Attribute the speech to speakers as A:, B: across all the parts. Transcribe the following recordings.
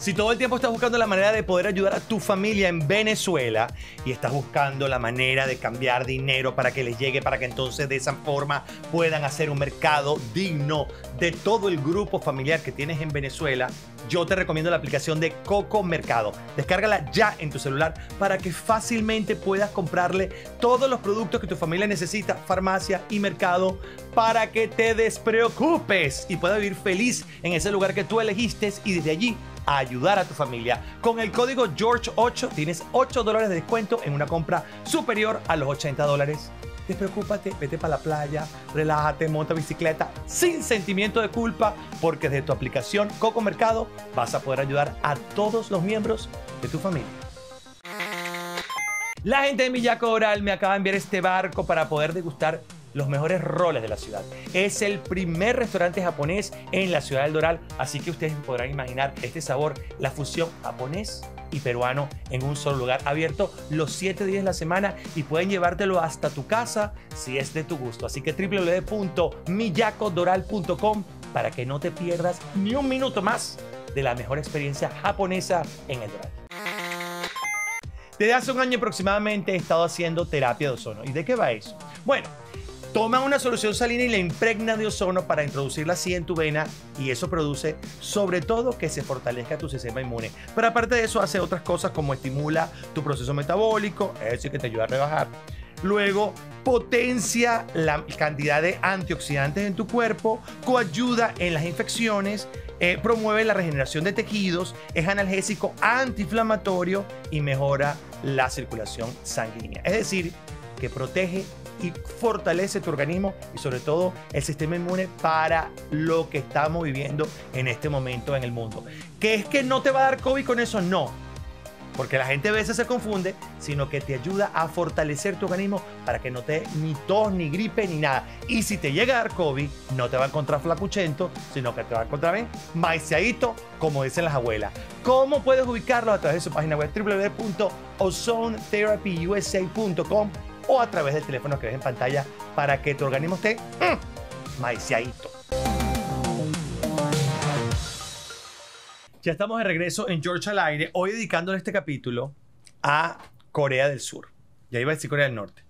A: Si todo el tiempo estás buscando la manera de poder ayudar a tu familia en Venezuela y estás buscando la manera de cambiar dinero para que les llegue, para que entonces de esa forma puedan hacer un mercado digno de todo el grupo familiar que tienes en Venezuela, yo te recomiendo la aplicación de Coco Mercado. Descárgala ya en tu celular para que fácilmente puedas comprarle todos los productos que tu familia necesita, farmacia y mercado, para que te despreocupes y puedas vivir feliz en ese lugar que tú elegiste y desde allí a ayudar a tu familia. Con el código George8 tienes 8 dólares de descuento en una compra superior a los 80 dólares. Despreocúpate, vete para la playa, relájate, monta bicicleta, sin sentimiento de culpa, porque desde tu aplicación Coco Mercado vas a poder ayudar a todos los miembros de tu familia. La gente de Millaco Oral me acaba de enviar este barco para poder degustar los mejores roles de la ciudad. Es el primer restaurante japonés en la ciudad del Doral, así que ustedes podrán imaginar este sabor, la fusión japonés y peruano en un solo lugar abierto los 7 días de la semana y pueden llevártelo hasta tu casa si es de tu gusto. Así que www.miyacodoral.com para que no te pierdas ni un minuto más de la mejor experiencia japonesa en el Doral. Desde hace un año aproximadamente he estado haciendo terapia de ozono. ¿Y de qué va eso? Bueno, Toma una solución salina y la impregna de ozono para introducirla así en tu vena y eso produce sobre todo que se fortalezca tu sistema inmune. Pero aparte de eso hace otras cosas como estimula tu proceso metabólico, es decir, que te ayuda a rebajar. Luego, potencia la cantidad de antioxidantes en tu cuerpo, coayuda en las infecciones, eh, promueve la regeneración de tejidos, es analgésico antiinflamatorio y mejora la circulación sanguínea. Es decir, que protege y fortalece tu organismo y sobre todo el sistema inmune para lo que estamos viviendo en este momento en el mundo. ¿Que es que no te va a dar COVID con eso? No. Porque la gente a veces se confunde, sino que te ayuda a fortalecer tu organismo para que no te dé ni tos, ni gripe, ni nada. Y si te llega a dar COVID, no te va a encontrar flacuchento, sino que te va a encontrar bien como dicen las abuelas. ¿Cómo puedes ubicarlo? A través de su página web www.ozonetherapyusa.com o a través del teléfono que ves en pantalla para que tu organismo esté mm, maiciadito. Ya estamos de regreso en George al aire, hoy dedicándole este capítulo a Corea del Sur. Ya iba a decir Corea del Norte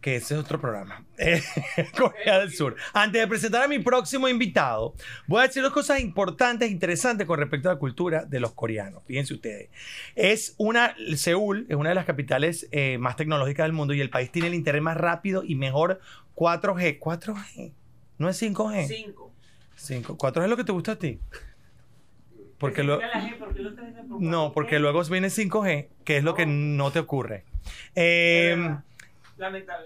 A: que ese es otro programa, eh, Corea del Sur. Antes de presentar a mi próximo invitado, voy a decir dos cosas importantes, interesantes con respecto a la cultura de los coreanos. Fíjense ustedes, es una, Seúl es una de las capitales eh, más tecnológicas del mundo y el país tiene el interés más rápido y mejor 4G. 4G, no es 5G. 5. 5. 4G es lo que te gusta a ti. Porque lo, no, porque luego viene 5G, que es lo que oh. no te ocurre. Eh,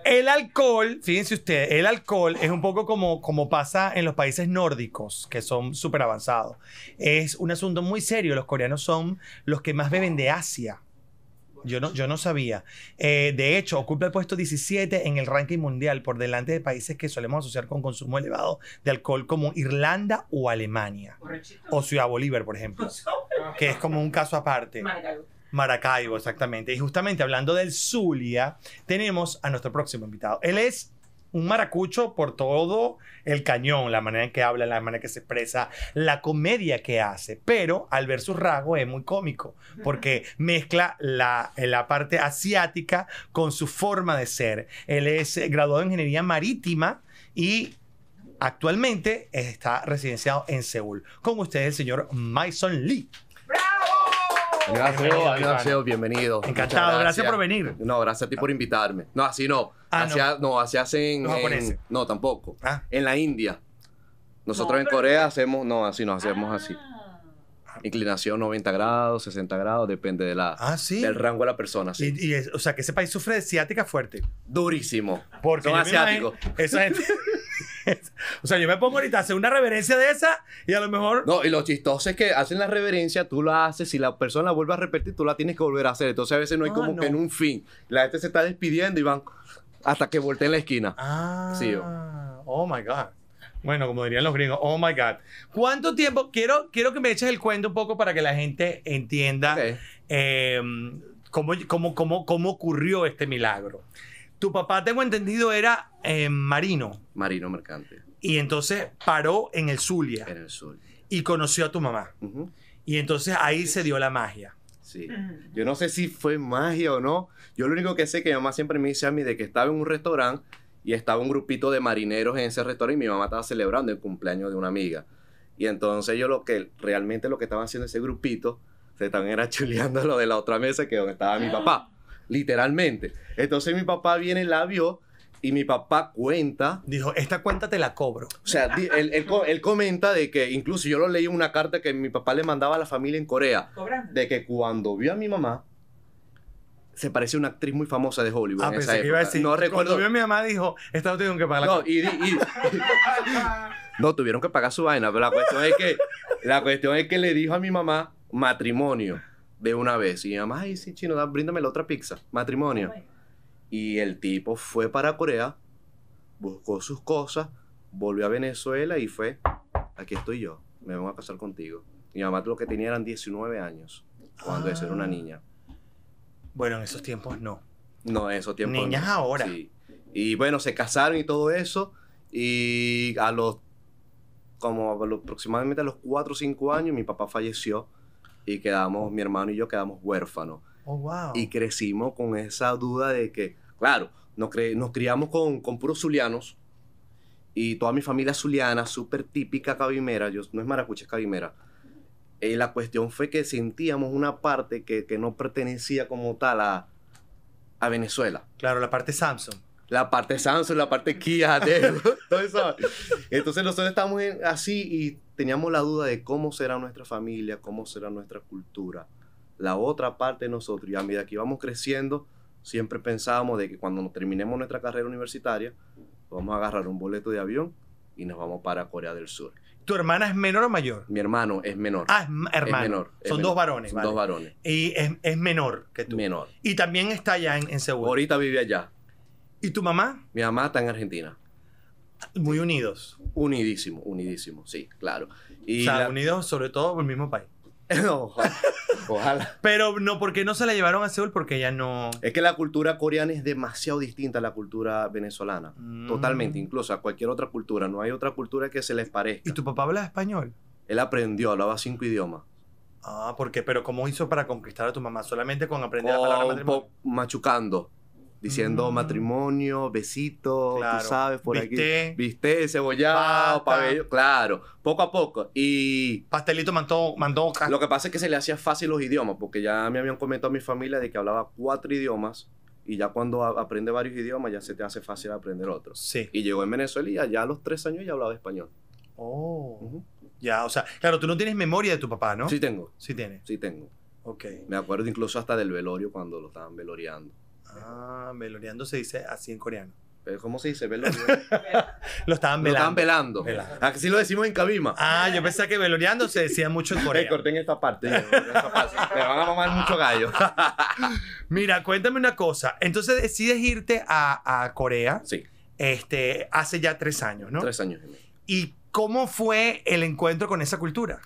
A: el alcohol, fíjense ustedes, el alcohol es un poco como, como pasa en los países nórdicos, que son súper avanzados. Es un asunto muy serio. Los coreanos son los que más beben de Asia. Yo no, yo no sabía. Eh, de hecho, ocupa el puesto 17 en el ranking mundial por delante de países que solemos asociar con consumo elevado de alcohol como Irlanda o Alemania. O Ciudad Bolívar, por ejemplo. Que es como un caso aparte. Maracaibo, exactamente. Y justamente hablando del Zulia, tenemos a nuestro próximo invitado. Él es un maracucho por todo el cañón, la manera en que habla, la manera en que se expresa, la comedia que hace. Pero al ver su rasgo es muy cómico, porque mezcla la, la parte asiática con su forma de ser. Él es eh, graduado en ingeniería marítima y actualmente está residenciado en Seúl. Con ustedes, el señor Mason Lee.
B: Gracias, bienvenido, bienvenido. Encantado, gracias. por venir. No, gracias a ti por invitarme. No, así no. Ah, no. no. así hacen. no, tampoco. Ah. En la India. Nosotros en Corea hacemos. No, así no, hacemos ah. así. Inclinación 90 grados, 60 grados, depende de la, del rango de la persona. Sí. Y, o sea, que ese país sufre de ciática fuerte. Durísimo. Porque Son asiáticos. Esa gente. o sea, yo me pongo ahorita a hacer una reverencia de esa y a lo mejor. No, y lo chistoso es que hacen la reverencia, tú la haces, si la persona la vuelve a repetir, tú la tienes que volver a hacer. Entonces a veces no hay ah, como que en un fin. La gente se está despidiendo y van hasta que volteen la esquina. Ah. Sí,
A: oh. my God. Bueno, como dirían los gringos, oh my God. ¿Cuánto tiempo? Quiero, quiero que me eches el cuento un poco para que la gente entienda em, cómo, cómo, cómo ocurrió este milagro. Tu papá, tengo entendido, era eh, marino.
B: Marino mercante.
A: Y entonces paró en el Zulia. En el Zulia. Y conoció a tu mamá.
B: Y entonces ahí se dio la magia. Sí. Yo no sé si fue magia o no. Yo lo único que sé es que mi mamá siempre me dice a mí de que estaba en un restaurante y estaba un grupito de marineros en ese restaurante y mi mamá estaba celebrando el cumpleaños de una amiga. Y entonces yo lo que realmente lo que estaba haciendo ese grupito se estaban era chuleando lo de la otra mesa que donde estaba mi ah. papá literalmente. Entonces mi papá viene, la vio y mi papá cuenta. Dijo, esta cuenta te la cobro. O sea, él, comenta de que, incluso yo lo leí en una carta que mi papá le mandaba a la familia en Corea, de que cuando vio a mi mamá, se parecía a una actriz muy famosa de Hollywood. Ah, en iba a decir, no recuerdo. Cuando vio a mi mamá dijo, esta no tuvieron que pagar No, y... no, tuvieron que pagar su vaina, pero la cuestión es que, la cuestión es que le dijo a mi mamá matrimonio de una vez. Y mi mamá, ay, sí, chino, da, bríndame la otra pizza, matrimonio. Oh y el tipo fue para Corea, buscó sus cosas, volvió a Venezuela y fue, aquí estoy yo, me voy a casar contigo. Mi mamá lo que tenía eran 19 años, cuando era una ah. niña. Bueno, en esos tiempos no. No, en esos tiempos Niñas ahora. Y bueno, se casaron y todo eso. Y a los, como aproximadamente a los 4 o 5 años, mi papá falleció y quedamos, mi hermano y yo quedamos huérfanos.
A: Oh, wow. Y
B: crecimos con esa duda de que, claro, nos, nos criamos con, con puros zulianos y toda mi familia zuliana, súper típica cabimera, yo, no es maracucha, es cabimera. Y eh, la cuestión fue que sentíamos una parte que, no pertenecía como tal a, a Venezuela. Claro, la parte Samsung la parte Samsung, la parte Kia, eso. Entonces nosotros estamos así y teníamos la duda de cómo será nuestra familia, cómo será nuestra cultura, la otra parte nosotros. Y a medida que creciendo, siempre pensábamos de que cuando terminemos nuestra carrera universitaria, vamos a agarrar un boleto de avión y nos vamos para Corea del Sur. ¿Tu hermana es menor o mayor? Mi hermano es menor. Ah, hermano. Son dos varones. Son dos varones. Y es, menor que tú. Menor. Y también está allá en, en Ahorita vive allá. ¿Y tu mamá? Mi mamá está en Argentina. Muy unidos. Unidísimo, unidísimo, sí, claro. Y o sea, unidos sobre todo por el mismo país. ojalá.
A: Pero no, porque no se la llevaron a Seúl? Porque ya no...
B: Es que la cultura coreana es demasiado distinta a la cultura venezolana. Mm. Totalmente, incluso a cualquier otra cultura. No hay otra cultura que se les parezca. ¿Y tu papá habla español? Él aprendió, hablaba cinco idiomas.
A: Ah, ¿por qué? ¿Pero cómo hizo para conquistar a tu mamá? ¿Solamente con aprender la palabra
B: Machucando diciendo mm. matrimonio, besito, sabes, por Viste. aquí. Viste, cebollado, pabellón. claro, poco a poco. Y... Pastelito mandó, Lo que pasa es que se le hacía fácil los idiomas, porque ya me habían comentado a mi familia de que hablaba cuatro idiomas y ya cuando aprende varios idiomas ya se te hace fácil aprender otros. Sí. Y llegó en Venezuela y allá a los tres años ya hablaba español. Oh. Ya, o sea, claro, tú no tienes memoria de tu papá, ¿no? Sí tengo. Sí tienes. Sí tengo. Ok. Me acuerdo incluso hasta del velorio cuando lo estaban veloreando.
A: Ah, meloreando se dice así en coreano. Eh, ¿Cómo se dice? Velo- Lo estaban Lo estaban velando. Así ah, lo decimos en Cabima. Ah, yo pensaba que veloreando se decía mucho en
B: Corea. corté esta parte. esta
A: parte. Me van
B: a mamar mucho gallo.
A: Mira, cuéntame una cosa. Entonces decides irte a, Corea Sí, este, hace ya tres
B: años, ¿no? tres años
A: ¿Y cómo fue el encuentro con esa cultura?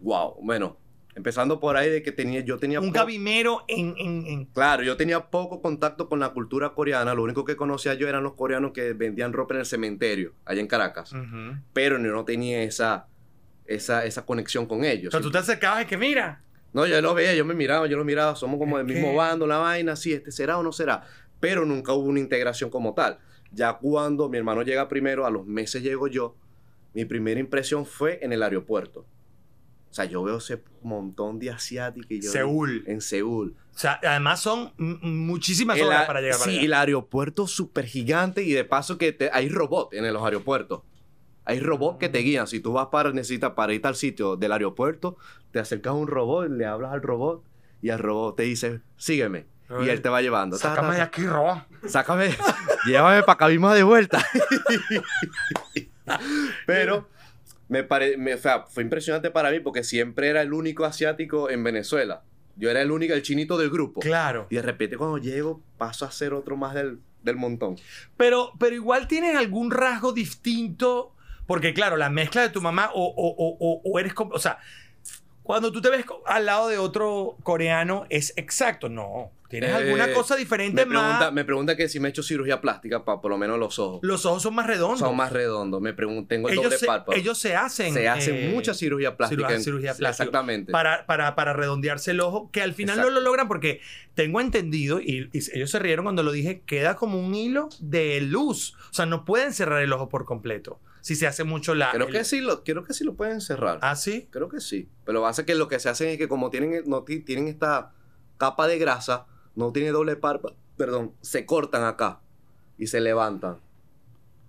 B: Wow, bueno, Empezando por ahí de que tenía, yo tenía... Un cabimero
A: en,
B: Claro, yo tenía poco contacto con la cultura coreana. Lo único que conocía yo eran los coreanos que vendían ropa en el cementerio, allá en Caracas. Pero yo no tenía esa, esa, esa conexión con ellos. Pero tú te acercabas y que mira. No, yo lo veía, yo me miraba, yo lo miraba. Somos como del mismo bando, la vaina. Sí, este será o no será. Pero nunca hubo una integración como tal. Ya cuando mi hermano llega primero, a los meses llego yo, mi primera impresión fue en el aeropuerto o sea, yo veo ese montón de asiáticos. Y Seúl. En Seúl. O sea, además son
A: muchísimas
B: horas para llegar sí, para el aeropuerto súper gigante y de paso que hay robots en los aeropuertos. Hay robots que te mm. guían. Si tú vas para, necesitas para ir al sitio del aeropuerto, te acercas a un robot, le hablas al robot y al robot te dice, sígueme. Y él te va llevando. Sácame de aquí, robot. Sácame. llévame para acá mismo de vuelta. Pero me, me o sea, fue impresionante para mí porque siempre era el único asiático en Venezuela. Yo era el único, el chinito del grupo. Claro. Y de repente cuando llego paso a ser otro más del, del montón. Pero, pero igual tienen algún rasgo
A: distinto, porque claro, la mezcla de tu mamá o, o, o, o eres... O sea, cuando tú te ves al lado de otro coreano es exacto, no. ¿Tienes alguna eh, cosa diferente me
B: pregunta, que si me he hecho cirugía plástica para por lo menos los ojos. Los ojos son más redondos. Son más redondos. Me pregunto, tengo el ellos doble se, párpado. Ellos se hacen. Se hacen eh, mucha cirugía plástica. Cirugía, plástica. Exactamente. Para,
A: para, redondearse el ojo, que al final no lo logran porque tengo entendido, y, ellos se rieron cuando lo dije, queda como un hilo de luz. O sea, no pueden cerrar el ojo por
B: completo. Si se hace mucho la. Creo que sí lo, creo que sí lo pueden cerrar. ¿Ah, sí? Creo que sí. Pero lo que que lo que se hacen es que como tienen, tienen esta capa de grasa no tiene doble parpa, perdón, se cortan acá y se levantan.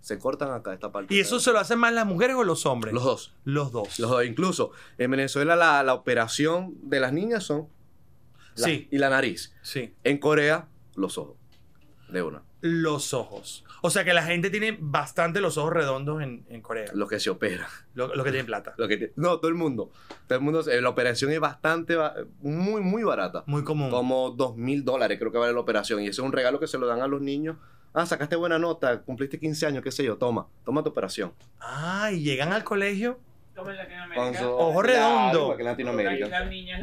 B: Se cortan acá esta parte. ¿Y eso se lo hacen más las mujeres o los hombres? Los dos. Los dos. Los dos. Incluso en Venezuela la, operación de las niñas son sí. y la nariz. Sí. En Corea, los ojos. De una los ojos.
A: O sea que la gente tiene bastante los ojos
B: redondos en, Corea. Los que se operan. Los lo que tienen plata. Lo que no, todo el mundo. Todo el mundo. Eh, la operación es bastante, muy, muy barata. Muy común. Como dos mil dólares creo que vale la operación. Y ese es un regalo que se lo dan a los niños. Ah, sacaste buena nota, cumpliste 15 años, qué sé yo, toma, toma tu operación.
A: Ah, y llegan al colegio
B: en Latinoamérica. Ojo redondo. Latinoamérica.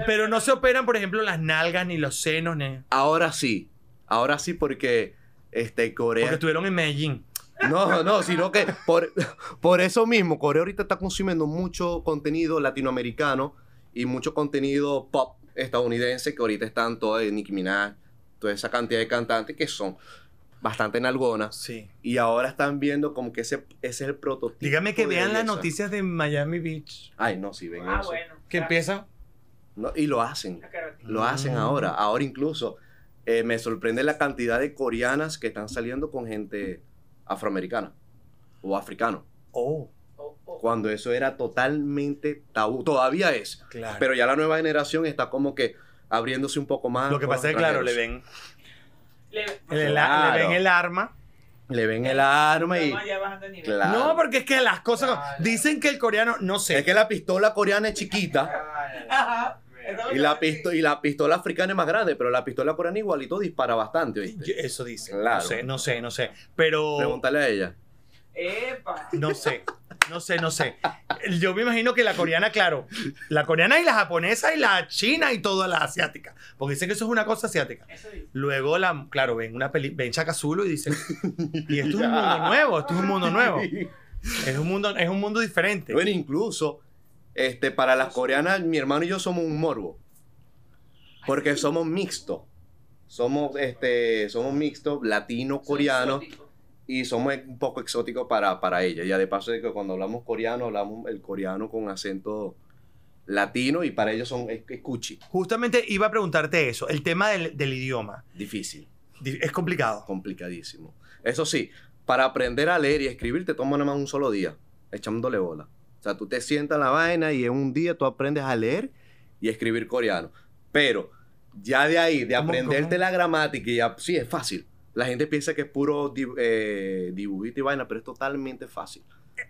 A: Pero no se operan, por ejemplo, las nalgas ni los senos.
B: Ahora sí. Ahora sí, porque este, Porque
A: estuvieron en Medellín.
B: No, no, sino que por, eso mismo, Corea ahorita está consumiendo mucho contenido latinoamericano y mucho contenido pop estadounidense que ahorita están todos de Nicki Minaj, toda esa cantidad de cantantes que son bastante nalgona Sí. Y ahora están viendo como que ese, es el prototipo. Dígame que vean las noticias de Miami Beach. Ay, no, sí, ven ah, Bueno, que empieza? empiezan. No, y lo hacen. Lo hacen ahora. Ahora incluso eh, me sorprende la cantidad de coreanas que están saliendo con gente afroamericana o africano. Oh. Cuando eso era totalmente tabú. Todavía es. Pero ya la nueva generación está como que abriéndose un poco más. Lo que pasa es que, claro, le ven.
A: Le, el, ven el arma.
B: Le ven el arma y. No, porque es que las cosas. Dicen que el coreano. No sé. Es que la pistola coreana es chiquita. Ajá. Y la, pistola, y la pistola africana es más grande, pero la pistola coreana igualito dispara bastante, Eso dice. No sé,
A: no sé, no sé.
B: Pero. Pregúntale a ella.
A: ¡Epa! No sé, no sé, no sé. Yo me imagino que la coreana, claro. La coreana y la japonesa y la china y toda la asiática. Porque dicen que eso es una cosa asiática. Eso dice. Luego, la, claro, ven una peli, ven Chaka y dicen, y esto es un mundo nuevo, esto es un mundo nuevo.
B: Es un mundo, es un mundo diferente. Bueno, incluso este, para las coreanas, mi hermano y yo somos un morbo. Porque somos mixtos. Somos, este, somos mixtos, latino, coreano. Y somos un poco exóticos para, para ella. Ya de paso, que cuando hablamos coreano, hablamos el coreano con acento latino y para ellos son es, Justamente iba a
A: preguntarte eso, el tema del, idioma. Difícil.
B: Es complicado. Complicadísimo. Eso sí, para aprender a leer y escribir te toma nada más un solo día, echándole bola. O sea, tú te sientas en la vaina y en un día tú aprendes a leer y escribir coreano. Pero ya de ahí, de aprenderte la gramática, sí, es fácil. La gente piensa que es puro eh, dibujito y vaina, pero es totalmente fácil.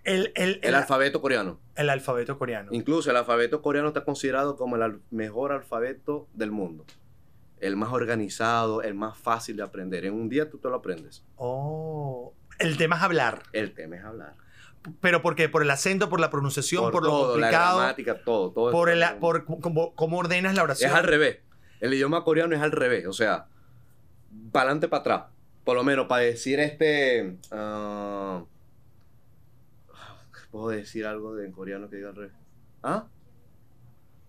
B: El, alfabeto coreano.
A: El alfabeto coreano.
B: Incluso el alfabeto coreano está considerado como el mejor alfabeto del mundo. El más organizado, el más fácil de aprender. En un día tú te lo aprendes.
A: Oh. El tema es hablar.
B: El tema es hablar
A: pero porque por el acento, por la pronunciación, por, lo complicado, la
B: todo, todo por el,
A: por cómo, ordenas la oración. Es al revés.
B: El idioma coreano es al revés, o sea, para adelante para atrás. Por lo menos para decir este ah, puedo decir algo en coreano que diga al revés. ¿Ah?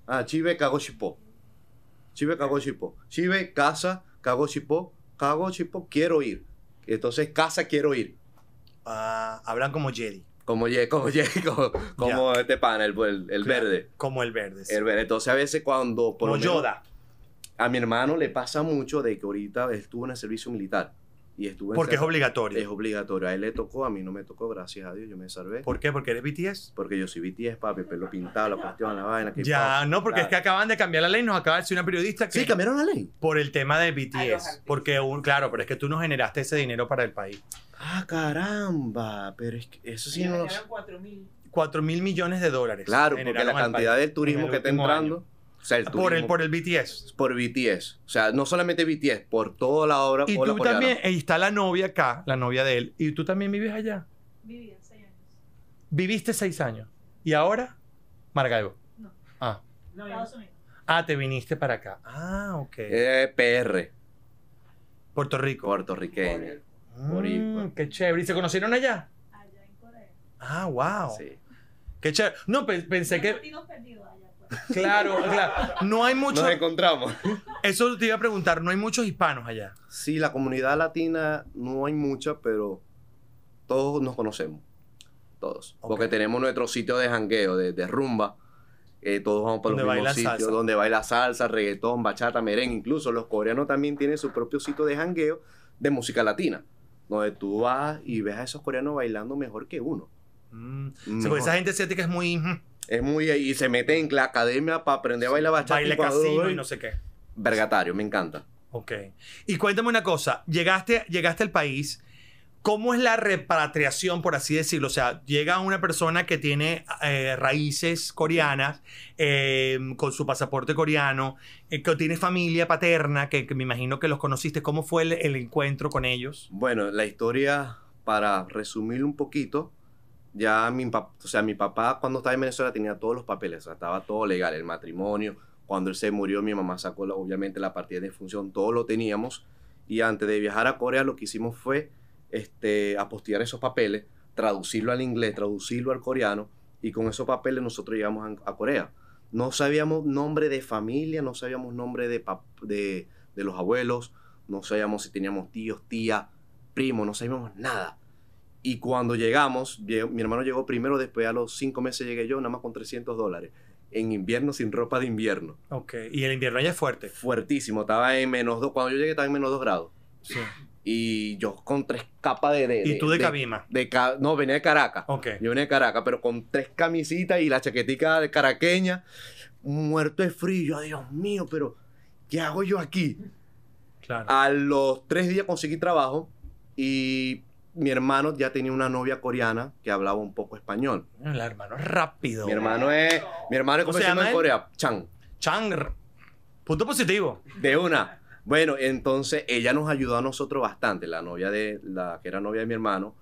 B: Ah, chive, kagoshipo. Chive kagoshipo. Chive casa kagoshipo. Kagoshipo quiero ir. Entonces casa quiero ir. Ah, hablan como Jedi. Como, como, este panel el, el, verde. Como el verde. El verde. Entonces, a veces cuando. Por como Yoda. A mi hermano le pasa mucho de que ahorita estuvo en el servicio militar. Porque es obligatorio. Es obligatorio. A él le tocó, a mí no me tocó, gracias a Dios, yo me salvé. ¿Por qué? ¿Porque eres BTS? Porque yo soy BTS, papi, pelo pintado, la cuestión, la vaina. Que ya, no, porque es que
A: acaban de cambiar la ley, nos acaba de decir una periodista que... Sí, cambiaron la ley. Por el tema de BTS. Porque, claro, pero es que tú no generaste ese dinero para el país.
B: Ah, caramba, pero es que eso sí...
A: Nos... 4 mil millones de dólares. Claro, porque la cantidad del turismo que está entrando
B: por, el, por el BTS. Por BTS. O sea, no solamente BTS, por toda la obra. Y tú también,
A: ahí está la novia acá, la novia de él. ¿Y tú también vives allá? Viví seis años. Viviste seis años. ¿Y ahora? Maracaibo. No. Ah. Estados Unidos. Ah, te viniste para acá. Ah, ok.
B: Eh, PR. Puerto Rico. Puerto Rico.
A: Mm, pues. qué chévere. ¿Y se conocieron allá? Allá en Corea. Ah, wow. Sí. Qué chévere. No, pensé que... Perdido
B: allá.
A: Claro, claro. No hay muchos. Nos encontramos. Eso te iba a preguntar, ¿no hay muchos hispanos allá?
B: Sí, la comunidad latina no hay mucha, pero todos nos conocemos. Todos. Porque tenemos nuestro sitio de jangueo, de, rumba. Eh, todos vamos para los mismos sitios, salsa. donde baila salsa, reggaetón, bachata, merengue. Incluso los coreanos también tienen su propio sitio de jangueo de música latina, donde tú vas y ves a esos coreanos bailando mejor que uno. Mm. esa gente asiática es muy... Mm, es muy. Y se mete en la academia para aprender a bailar bachata. Baile casino y no sé qué. Vergatario, me encanta. Ok.
A: Y cuéntame una cosa. Llegaste, llegaste al país. ¿Cómo es la repatriación, por así decirlo? O sea, llega una persona que tiene eh, raíces coreanas, em, con su pasaporte coreano, eh, que tiene familia paterna, que, me imagino que los conociste. ¿Cómo fue
B: el encuentro con ellos? Bueno, la historia, para resumir un poquito, ya mi, papá, o sea, mi papá cuando estaba en Venezuela tenía todos los papeles, o sea, estaba todo legal, el matrimonio, cuando él se murió mi mamá sacó obviamente la partida de función, todo lo teníamos y antes de viajar a Corea lo que hicimos fue este, apostillar esos papeles, traducirlo al inglés, traducirlo al coreano y con esos papeles nosotros llegamos a, Corea. No sabíamos nombre de familia, no sabíamos nombre de, de, los abuelos, no sabíamos si teníamos tíos, tía, primos, no sabíamos nada y cuando llegamos, mi hermano llegó primero, después a los cinco meses llegué yo, nada más con 300 dólares. En invierno, sin ropa de invierno. Ok, y el invierno allá es fuerte. Fuertísimo, estaba en menos dos, cuando yo llegué estaba en menos dos grados. Sí. Y yo con tres capas de, de ¿Y tú de, Cabima? no, venía de Caracas. Ok. Yo venía de Caracas, pero con tres camisitas y la chaquetica de caraqueña, muerto de frío. Yo, Dios mío, pero ¿qué hago yo aquí? Claro. A los tres días conseguí trabajo y mi hermano ya tenía una novia coreana que hablaba un poco español. El hermano es rápido. Mi hermano es. Mi hermano es se llama en Corea. Chang. Chang. Punto positivo. De una. Bueno, entonces ella nos ayudó a nosotros bastante, la novia de la que era novia de mi hermano,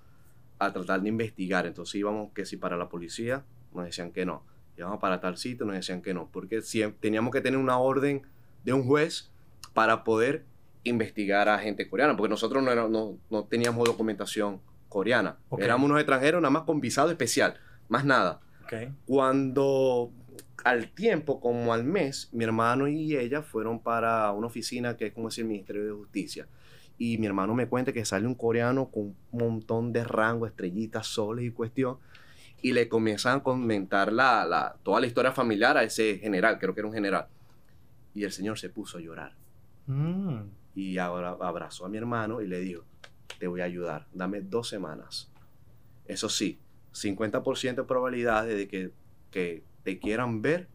B: a tratar de investigar. Entonces íbamos que si para la policía, nos decían que no. Íbamos para tal sitio, nos decían que no. Porque teníamos que tener una orden de un juez para poder investigar a gente coreana, porque nosotros no, no, teníamos documentación coreana. Éramos unos extranjeros nada más con visado especial, más nada. Cuando al tiempo, como al mes, mi hermano y ella fueron para una oficina que es como decir el Ministerio de Justicia. Y mi hermano me cuenta que sale un coreano con un montón de rango, estrellitas, soles y cuestión. Y le comienzan a comentar la, toda la historia familiar a ese general, creo que era un general. Y el señor se puso a llorar. Mm y ahora abrazó a mi hermano y le dijo, te voy a ayudar, dame dos semanas. Eso sí, 50% de probabilidades de que, que, te quieran ver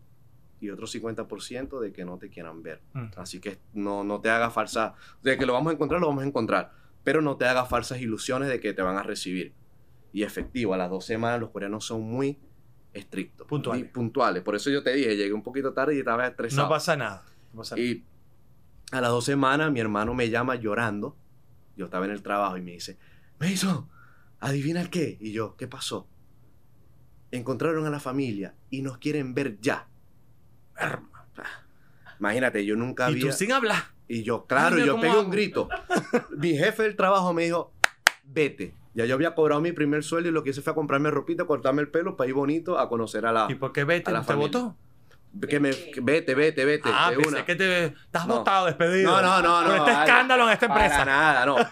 B: y otro 50% de que no te quieran ver. Mm. Así que no, no te hagas falsa de que lo vamos a encontrar, lo vamos a encontrar, pero no te hagas falsas ilusiones de que te van a recibir. Y efectivo, a las dos semanas los coreanos son muy estrictos. Puntuales. Y puntuales. Por eso yo te dije, llegué un poquito tarde y estaba estresado. No pasa nada. No pasa nada. A las dos semanas mi hermano me llama llorando. Yo estaba en el trabajo y me dice, me hizo, adivina qué. Y yo, ¿qué pasó? Encontraron a la familia y nos quieren ver ya. Imagínate, yo nunca había... Y tú sin hablar. Y yo, claro, yo pegué un grito. mi jefe del trabajo me dijo, vete. Ya yo había cobrado mi primer sueldo y lo que hice fue comprarme ropita, cortarme el pelo para ir bonito a conocer a la. ¿Y por qué vete? la votó? que me, eh, eh. vete, vete, vete. Ah, de una. que
A: te estás no. votado, despedido. No, no, no. Por no, este escándalo en esta empresa. Para nada,
B: no. no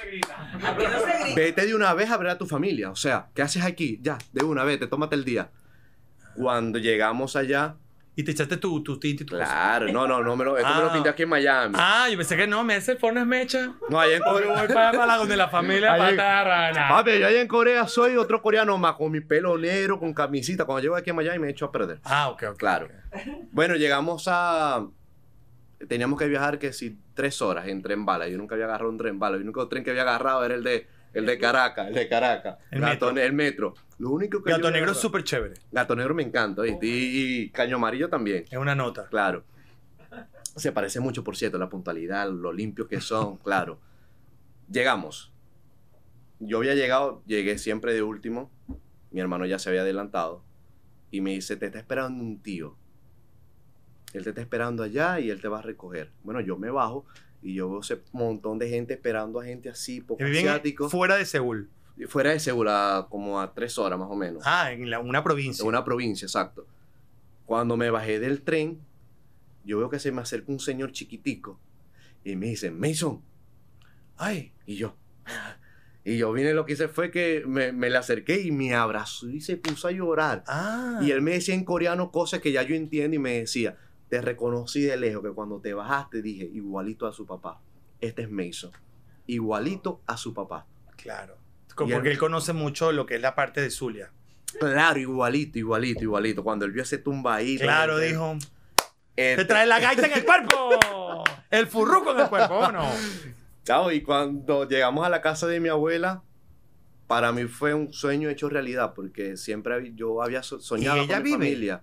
B: se grita. Aquí no se grita. Vete de una vez a ver a tu familia. O sea, ¿qué haces aquí? Ya, de una, vete, tómate el día. Cuando llegamos allá, y te echaste tu, tu y tu Claro, no, no, no, me lo, esto me lo ah. pinté aquí en Miami. Ah,
A: yo pensé que no, me hace el forno es mecha. No,
B: ahí en Corea. voy para, para la- donde la familia Ahí- ah, Papi, yo allá en Corea soy otro coreano más, con mi pelo negro, con camisita. Cuando llego aquí a Miami me echo a perder. Ah, ok, ok. Claro. Bueno, llegamos a. Teníamos que viajar que si tres horas en tren bala. Yo nunca había agarrado un tren bala. el único tren que había agarrado era el de el de Caracas, el de Caracas. El, metro. el metro. Lo único que Gato Negro es súper chévere. Gato Negro me encanta, Y, y Caño Amarillo también. Es una nota. Claro. Se parece mucho, por cierto, la puntualidad, lo limpios que son, claro. Llegamos. Yo había llegado, llegué siempre de último. Mi hermano ya se había adelantado. Y me dice, te está esperando un tío. Él te está esperando allá y él te va a recoger. Bueno, yo me bajo y yo veo ese montón de gente esperando a gente así, poco asiático. Fuera de Seúl. Fuera de Seúl, a, como a tres horas más o menos. Ah, en una provincia. En una provincia, exacto. Cuando me bajé del tren, yo veo que se me acerca un señor chiquitico y me dice, Mason, ay, y yo, y yo vine, lo que hice fue que me, le acerqué y me abrazó y se puso a llorar. Ah. Y él me decía en coreano cosas que ya yo entiendo y me decía, te reconocí de lejos que cuando te bajaste dije, igualito a su papá, este es Mason, igualito a su papá. Claro, como él, él
A: conoce mucho lo que es la parte de Zulia.
B: Claro, igualito, igualito, igualito. Cuando él vio ese tumba ahí. Claro, dijo. te trae la gaita en el
A: cuerpo.
B: el furruco en el cuerpo, ¿no? Chao, y cuando llegamos a la casa de mi abuela, para mí fue un sueño hecho realidad, porque siempre yo había soñado ¿Y ella familia.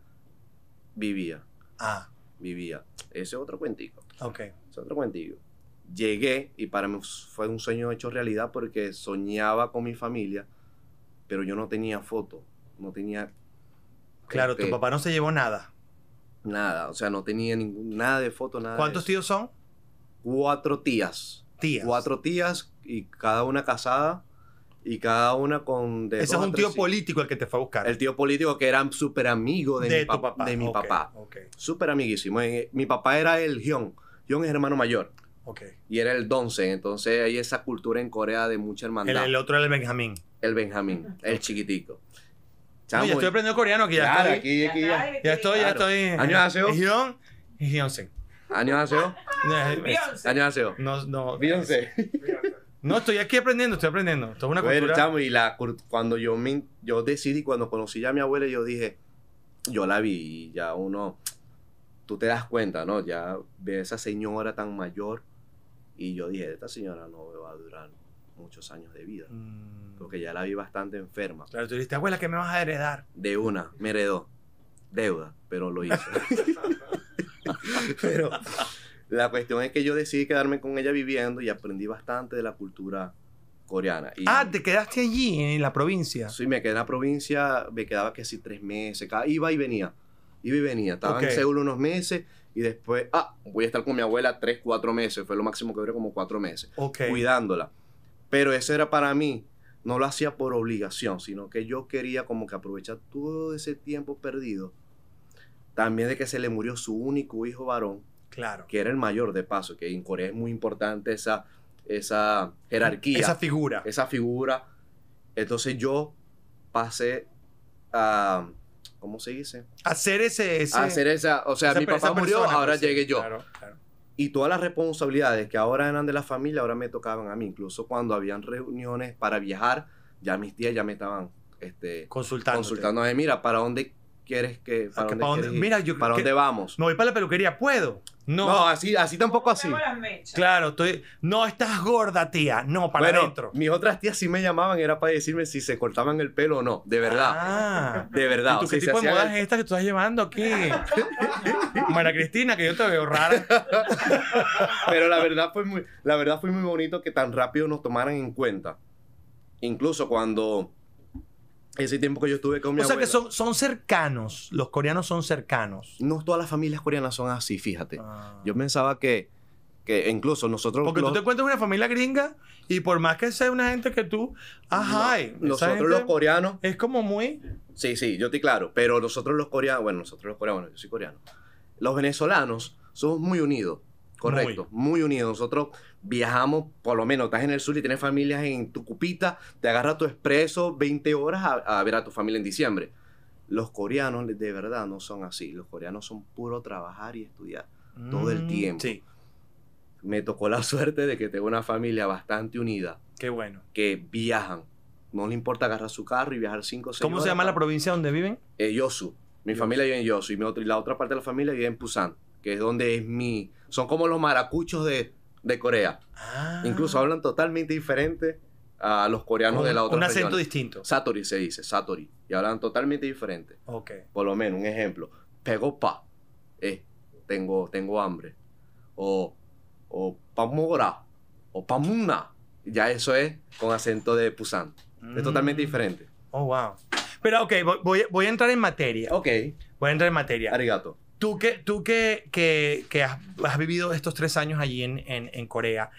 B: Vivía. Ah vivía. Ese es otro cuentico. Ok. otro cuentico. Llegué y para mí fue un sueño hecho realidad porque soñaba con mi familia, pero yo no tenía foto, no tenía... Claro, tu este, papá no se llevó nada. Nada, o sea, no tenía nada de foto, nada. ¿Cuántos tíos son? Cuatro tías. Tías. Cuatro tías y cada una casada y cada una con... Ese es un tío político el que te fue a buscar. El tío político que era súper amigo de, de, mi, papá. De mi papá. Súper amiguísimo. Eh, mi papá era el Hyun. Hyun es hermano mayor. Okay. Y era el Donce. Entonces hay esa cultura en Corea de mucha hermandad. El, otro era el Benjamín. El Benjamín, el chiquitico. Chamo, Oye, estoy aprendiendo coreano aquí. Ya aquí, aquí ya. estoy, ya estoy. Años hace. Hyun y Hyunsen. Años hace. Años hace. No, no. Beyoncé.
A: No, estoy aquí aprendiendo, estoy aprendiendo. es una y
B: cuando yo, me, yo decidí, cuando conocí ya a mi abuela, yo dije, yo la vi y ya uno, tú te das cuenta, ¿no? Ya ve esa señora tan mayor y yo dije, esta señora no me va a durar muchos años de vida. Mm. Porque ya la vi bastante enferma. Claro,
A: tú dijiste, abuela, ¿qué me vas a heredar?
B: De una, me heredó. Deuda, pero lo hice. pero la cuestión es que yo decidí quedarme con ella viviendo y aprendí bastante de la cultura coreana. ah, te quedaste allí, en la provincia. Sí, me quedé en la provincia, me quedaba casi tres meses, iba y venía, iba y venía. Estaba en Seúl unos meses y después, ah, voy a estar con mi abuela tres, cuatro meses, fue lo máximo que duré como cuatro meses, cuidándola. Pero eso era para mí, no lo hacía por obligación, sino que yo quería como que aprovechar todo ese tiempo perdido. También de que se le murió su único hijo varón claro. que era el mayor de paso, que en Corea es muy importante esa, esa jerarquía. Esa figura. Esa figura. Entonces yo pasé a... ¿Cómo se dice? Hacer ese... A hacer esa... O sea, mi papá murió, ahora pues, llegué yo. Y todas las responsabilidades que ahora eran de la familia, ahora me tocaban a mí. Incluso cuando habían reuniones para viajar, ya mis tías ya me estaban este, consultando. Mira, ¿para dónde quieres que... Ah, ¿Para, dónde, quieres mira, ¿Para dónde vamos? no voy para la peluquería, ¿puedo? No, así, así tampoco así. Claro, estoy... No, estás
A: gorda, tía. No, para bueno, adentro.
B: Mis otras tías sí me llamaban, era para decirme si se cortaban el pelo o no. De verdad. Ah, de verdad. qué tipo de modas
A: es esta que tú estás llevando aquí?
B: María Cristina, que yo te veo rara. Pero la verdad, fue muy, la verdad fue muy bonito que tan rápido nos tomaran en cuenta. Incluso cuando ese tiempo que yo estuve con mi O sea que son, cercanos, los coreanos son cercanos. No todas las familias coreanas son así, fíjate. Ah. Yo pensaba que, que incluso nosotros... Porque tú te
A: encuentras una familia gringa y por más que sea una gente que
B: tú... Ajá, nosotros los coreanos... Es como muy... Sí, sí, yo estoy claro, pero nosotros los coreanos, bueno, nosotros los coreanos, bueno, yo soy coreano. Los venezolanos somos muy unidos Correcto, muy. unidos. Nosotros viajamos, por lo menos, estás en el sur y tienes familias en tu cupita, te agarras tu expreso 20 horas a, ver a tu familia en diciembre. Los coreanos de verdad no son así. Los coreanos son puro trabajar y estudiar
A: todo el mm, tiempo.
B: Sí. Me tocó la suerte de que tengo una familia bastante unida. Qué bueno. Que viajan. No le importa agarrar su carro y viajar 5 o 6 ¿Cómo se llama la provincia donde viven? Eh, Yosu. Mi familia vive en Yosu y la otra parte de la familia vive en Pusan, que es donde es mi, son como los maracuchos de, de Corea. Ah. Incluso hablan totalmente diferente a los coreanos de la otra Un acento distinto. Satori se dice, Satori. Y hablan totalmente diferente. Ok. Por lo menos, un ejemplo. Pego pa. Eh, tengo, tengo hambre. O, o pamora. O pamuna. Ya eso es con acento de Pusan. Es totalmente mm. diferente.
A: Oh, wow. Pero ok, voy, voy a entrar en materia. Ok. Voy a entrar en materia. Arigato. Tú que, tú que, que, has, vivido estos tres años allí en, en, Corea,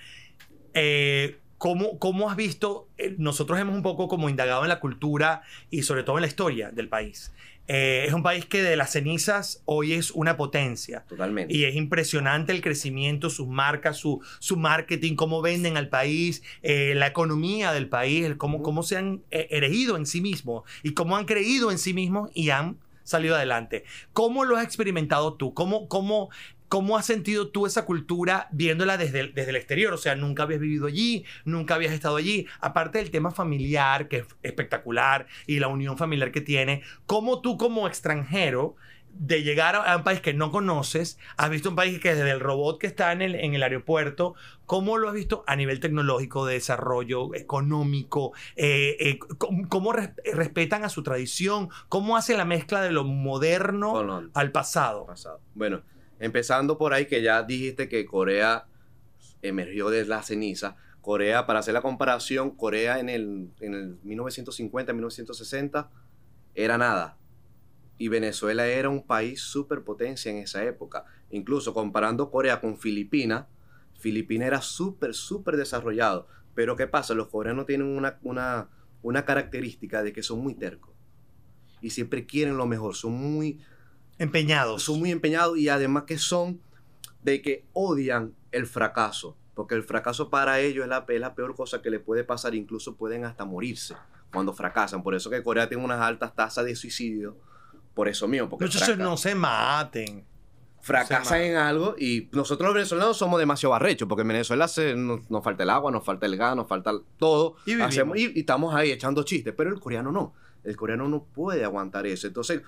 A: eh, ¿cómo, ¿cómo, has visto? Eh, nosotros hemos un poco como indagado en la cultura y sobre todo en la historia del país. Eh, es un país que de las cenizas hoy es una potencia. Totalmente. Y es impresionante el crecimiento, sus marcas, su, su marketing, cómo venden al país, la economía del país, cómo, cómo se han erigido en sí mismos y cómo han creído en sí mismos y han salido adelante. ¿Cómo lo has experimentado tú? ¿Cómo, cómo, cómo has sentido tú esa cultura viéndola desde desde el exterior? O sea, nunca habías vivido allí, nunca habías estado allí. Aparte del tema familiar, que es espectacular, y la unión familiar que tiene, ¿cómo tú como extranjero de llegar a un país que no conoces, has visto un país que desde el robot que está en el, en el aeropuerto, ¿cómo lo has visto a nivel tecnológico, de desarrollo económico? Eh, eh, ¿Cómo, eh, respetan a su tradición? ¿Cómo hace la mezcla de lo moderno
B: al pasado? Bueno, empezando por ahí que ya dijiste que Corea emergió de la ceniza. Corea, para hacer la comparación, Corea en el, en el 1950, 1960 era nada y Venezuela era un país superpotencia en esa época. Incluso comparando Corea con Filipinas, Filipinas era súper, súper desarrollado. Pero ¿qué pasa? Los coreanos tienen una, una, una característica de que son muy tercos. Y siempre quieren lo mejor, son muy... Empeñados. Son muy empeñados y además que son de que odian el fracaso. Porque el fracaso para ellos es la, la peor cosa que le puede pasar. Incluso pueden hasta morirse cuando fracasan. Por eso que Corea tiene unas altas tasas de suicidio por eso mío. Porque no
A: se maten.
B: Fracasan en algo y nosotros los venezolanos somos demasiado barrechos porque en Venezuela nos, falta el agua, nos falta el gas, nos falta todo. Y, y, estamos ahí echando chistes, pero el coreano no. El coreano no puede aguantar eso. Entonces,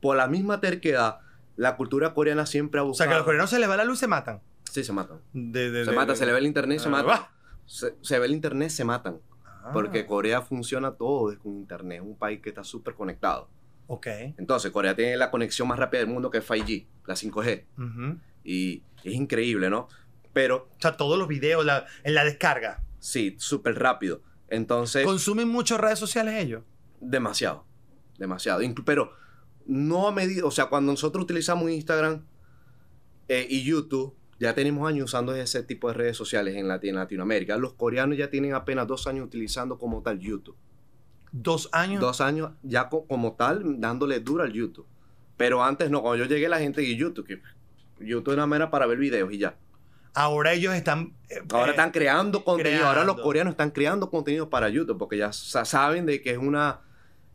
B: por la misma terquedad, la cultura coreana siempre ha O sea, que a los coreanos
A: se les va la luz y se matan.
B: Sí, se matan. se mata, se le ve el internet y se ah. matan. Se, ve el internet, se matan. Ah. Porque Corea funciona todo es un internet, un país que está súper conectado. Okay. Entonces, Corea tiene la conexión más rápida del mundo que es 5G, la 5G. Y es increíble, ¿no? Pero... O sea, todos los videos en la descarga. Sí, súper rápido. Entonces... ¿Consumen muchas redes sociales ellos? Demasiado, demasiado. pero no a medida, o sea, cuando nosotros utilizamos Instagram eh, y YouTube, ya tenemos años usando ese tipo de redes sociales en, en Latinoamérica. Los coreanos ya tienen apenas dos años utilizando como tal YouTube. Dos años. Dos años ya como tal, dándole duro al YouTube. Pero antes no, cuando yo llegué la gente y YouTube, que YouTube era mera para ver videos y ya.
A: Ahora ellos están... Eh, ahora eh, están
B: creando contenido, ahora los coreanos están creando contenido para YouTube, porque ya saben de que es una...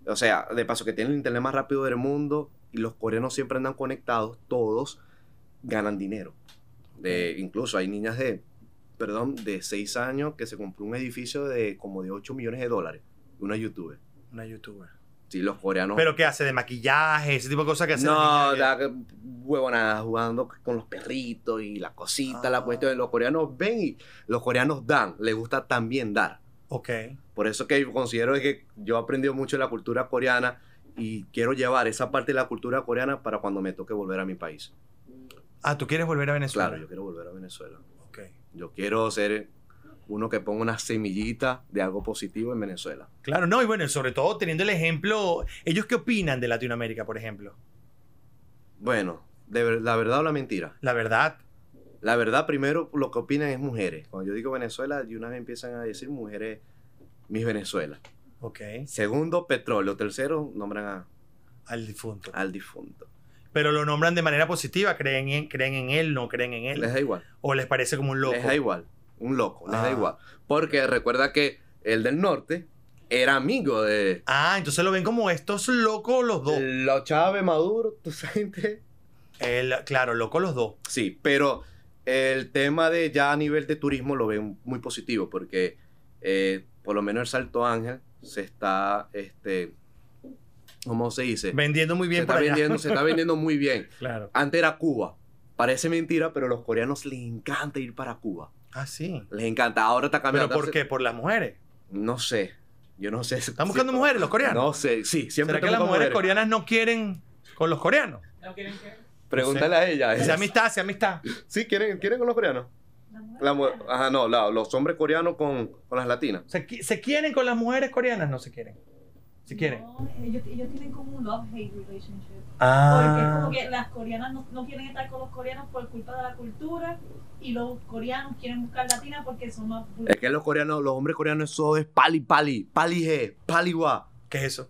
B: O sea, de paso que tienen el internet más rápido del mundo y los coreanos siempre andan conectados, todos ganan dinero. De, incluso hay niñas de, perdón, de 6 años que se compró un edificio de como de 8 millones de dólares. Una youtuber. Una youtuber. Sí, los coreanos. ¿Pero
A: qué hace? ¿De maquillaje? ¿Ese tipo de cosas que hace? No,
B: jugando con los perritos y las cositas, la ah. cuestión. Los coreanos ven y los coreanos dan. Les gusta también dar. Ok. Por eso que considero que yo he aprendido mucho de la cultura coreana y quiero llevar esa parte de la cultura coreana para cuando me toque volver a mi país. Ah, ¿tú quieres volver a Venezuela? Claro, yo quiero volver a Venezuela. Ok. Yo quiero ser uno que ponga una semillita de algo positivo en Venezuela.
A: Claro, no, y bueno, sobre todo teniendo el ejemplo, ¿ellos qué opinan de Latinoamérica, por ejemplo?
B: Bueno, de, ¿la verdad o la mentira? La verdad. La verdad, primero, lo que opinan es mujeres. Cuando yo digo Venezuela, y una vez empiezan a decir mujeres, mis Venezuela. Ok. Segundo, petróleo. Tercero, nombran a, al difunto. Al difunto.
A: Pero lo nombran de manera positiva, creen en, creen en él, no creen en él. Les da igual. O les parece como un loco. Les da igual
B: un loco, les da ah. igual. Porque recuerda que el del norte era amigo de. Ah, entonces lo ven como estos locos los dos. Los Chávez, Maduro, tu gente. El, claro, locos los dos. Sí, pero el tema de ya a nivel de turismo lo ven muy positivo porque eh, por lo menos el Salto Ángel se está. Este, ¿Cómo se dice? Vendiendo muy bien. Se, está, Vendiendo, se está vendiendo muy bien. Claro. Antes era Cuba. Parece mentira, pero a los coreanos les encanta ir para Cuba. Ah, sí. Les encanta. Ahora está cambiando. ¿Pero por qué? ¿Por las mujeres? No sé. Yo no sé. ¿Están buscando mujeres los coreanos? No sé. Sí, siempre ¿Será que las mujeres, coreanas
A: no quieren con los coreanos?
B: ¿No quieren qué? Pregúntale a ella. Sea amistad, sea amistad. Sí, quieren, quieren con los coreanos. ajá, no, los hombres coreanos con, las latinas.
A: ¿Se quieren con las mujeres coreanas? No se quieren si quieren.
B: Eh, ellos, tienen como un love-hate relationship. Porque es como ah. que las coreanas no, quieren estar con los coreanos por culpa de la cultura y los coreanos quieren buscar latina porque son más... Es que los coreanos, los hombres coreanos, eso es pali pali, pali paliwa. pali ¿Qué es eso?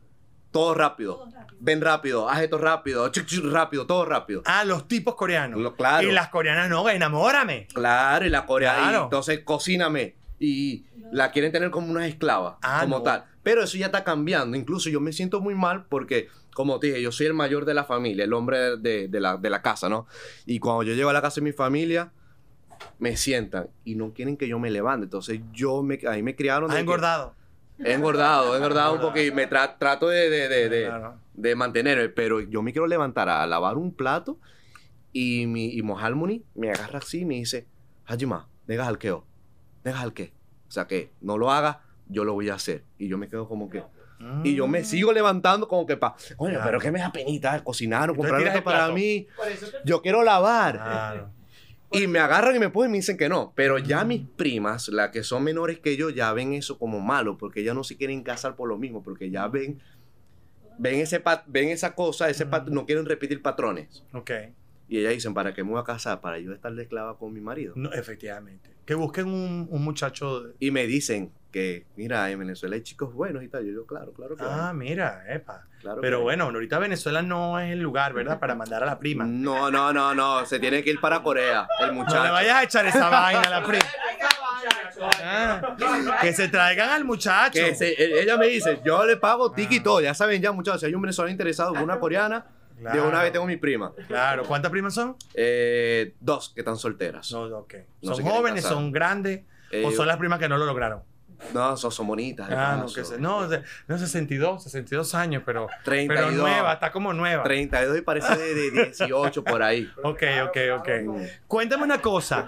B: Todo rápido. Ven rápido, haz esto rápido, chuc, rápido, todo rápido. Ah, los tipos coreanos. claro. Y las coreanas no, enamórame. Claro, y la coreanas, entonces, cocíname. Y la quieren tener como una esclava, ah, como tal. Pero eso ya está cambiando. Incluso yo me siento muy mal porque, como te dije, yo soy el mayor de la familia, el hombre de, la, casa, ¿no? Y cuando yo llego a la casa de mi familia, me sientan y no quieren que yo me levante. Entonces yo me, ahí me criaron. Ah, engordado? He engordado, he engordado un ah, poquito y me trato de, de, de, de, mantenerme, pero yo me quiero levantar a lavar un plato y, mi, y Mohalmuni me agarra así y me dice, Hajima, negas al queo, deja al que O sea que no lo hagas yo lo voy a hacer. Y yo me quedo como que... Y yo me ah. sigo levantando como que pa, oye, pero que me da penita cocinar o comprar esto para mí. Yo quiero lavar. Y me agarran y me ponen y me dicen que no. Pero ya mis primas, las que son menores que yo, ya ven eso como malo, porque ellas no se quieren casar por lo mismo, porque ya ven, ven, ese ven esa cosa, ese no quieren repetir patrones. Ok. Y ellas dicen, ¿para qué me voy a casar? Para yo estar de esclava con mi marido. No, efectivamente. Que busquen un, un muchacho. Y me dicen, que, mira, en Venezuela hay chicos buenos y tal. Yo digo, claro, claro que Ah,
A: mira, epa. Pero bueno, ahorita Venezuela no es el lugar, ¿verdad? Para mandar a la prima.
B: No, no, no, no. Se tiene que ir para Corea, el muchacho. No le vayas a echar esa vaina a la prima. Ah. que se traigan al muchacho. E, ella me dice, yo le pago tiki y ah. todo. Ya saben, ya muchachos, si hay un venezolano interesado con una coreana, yo De una vez tengo mi prima. Claro. ¿Cuántas primas son? Eh, dos que están solteras. ¿Son jóvenes? ¿Son grandes? ¿O eh, son las primas que no lo lograron? No, son monitas. Ah, no, que
A: no, no, 62, 62 años, pero, pero nueva, está como nueva. 32 y parece de, 18 por ahí. ok, ok, ok. Cuéntame una cosa.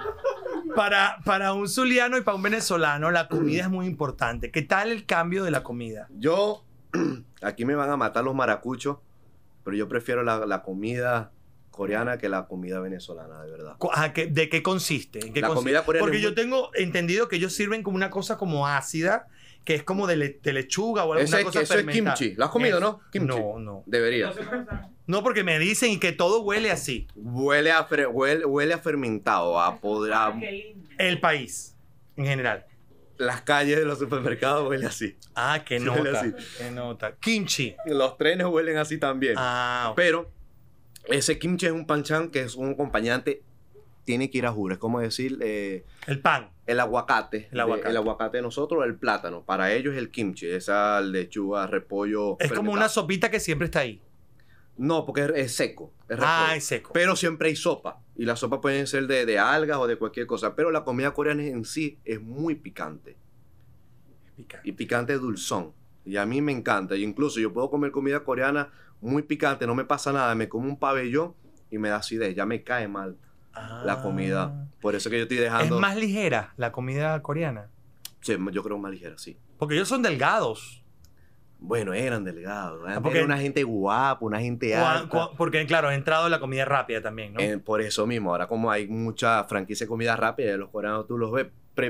A: Para, para un zuliano y para un venezolano, la comida es muy importante. ¿Qué tal el cambio de la comida?
B: Yo, aquí me van a matar los maracuchos, pero yo prefiero la, la comida coreana que la comida venezolana, de verdad.
A: ¿De qué consiste? la Porque yo tengo entendido que ellos sirven como una cosa como ácida, que es como de, lechuga o alguna Ese, cosa Eso es kimchi. ¿Lo has comido, no? No, no. Debería. No, porque me dicen que todo huele así. Huele a, huele, a fermentado, a El país, en general. Las
B: calles de los supermercados huelen así. Ah, que nota. nota. Kimchi. Los trenes huelen así también. Ah. Pero ese kimchi es un panchan que es un acompañante tiene que ir a jure. Es como decir... Eh, el pan. El aguacate. El aguacate. De, nosotros, el plátano. Para ellos es el kimchi, esa lechuga, repollo. Es como una sopita que siempre está ahí. No, porque es, seco. ah, es seco. Pero siempre hay sopa. Y la sopa puede ser de, algas o de cualquier cosa. Pero la comida coreana en sí es muy picante. picante. Y picante dulzón. Y a mí me encanta. Y incluso yo puedo comer comida coreana muy picante, no me pasa nada, me como un pabellón y me da acidez, ya me cae mal la ah. comida. Por eso que yo estoy dejando... ¿Es más
A: ligera la comida coreana?
B: Sí, yo creo más ligera, sí.
A: Porque ellos son delgados. Bueno, eran delgados.
B: porque, era una gente guapa, una gente alta.
A: porque, claro, ha entrado la comida rápida también,
B: ¿no? Eh, por eso mismo. Ahora, como hay mucha franquicia de comida rápida, los coreanos tú los ves.